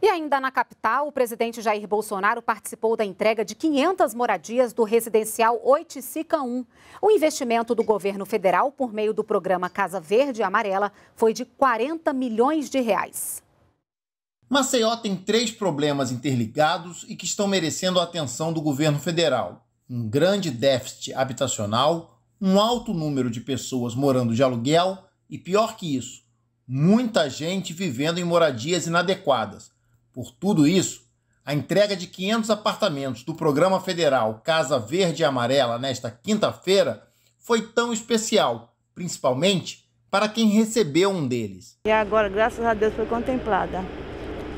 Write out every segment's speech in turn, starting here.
E ainda na capital, o presidente Jair Bolsonaro participou da entrega de 500 moradias do residencial Oiticica 1. O investimento do governo federal por meio do programa Casa Verde e Amarela foi de 40 milhões de reais. Maceió tem três problemas interligados e que estão merecendo a atenção do governo federal: um grande déficit habitacional, um alto número de pessoas morando de aluguel e, pior que isso, muita gente vivendo em moradias inadequadas por tudo isso, a entrega de 500 apartamentos do Programa Federal Casa Verde e Amarela nesta quinta-feira foi tão especial, principalmente para quem recebeu um deles. E agora, graças a Deus, foi contemplada.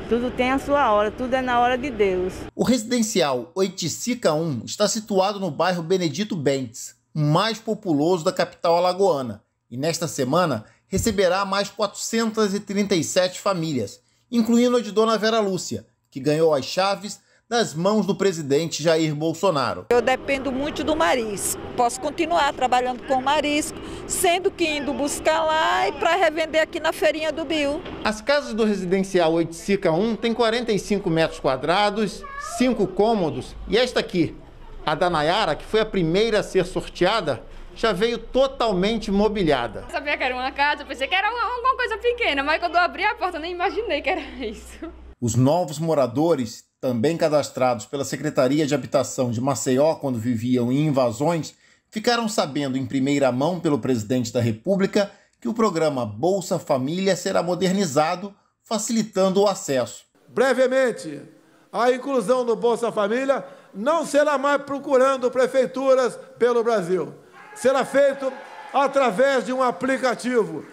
Tudo tem a sua hora, tudo é na hora de Deus. O residencial Oiticica 1 está situado no bairro Benedito Bentes, mais populoso da capital alagoana, e nesta semana receberá mais 437 famílias incluindo a de Dona Vera Lúcia, que ganhou as chaves nas mãos do presidente Jair Bolsonaro. Eu dependo muito do marisco. Posso continuar trabalhando com o marisco, sendo que indo buscar lá e para revender aqui na feirinha do Bio. As casas do residencial Oiticica 1 têm 45 metros quadrados, 5 cômodos e esta aqui, a da Nayara, que foi a primeira a ser sorteada, já veio totalmente mobiliada. Eu sabia que era uma casa, pensei que era alguma coisa pequena, mas quando eu abri a porta nem imaginei que era isso. Os novos moradores, também cadastrados pela Secretaria de Habitação de Maceió quando viviam em invasões, ficaram sabendo em primeira mão pelo presidente da República que o programa Bolsa Família será modernizado, facilitando o acesso. Brevemente, a inclusão do Bolsa Família não será mais procurando prefeituras pelo Brasil será feito através de um aplicativo.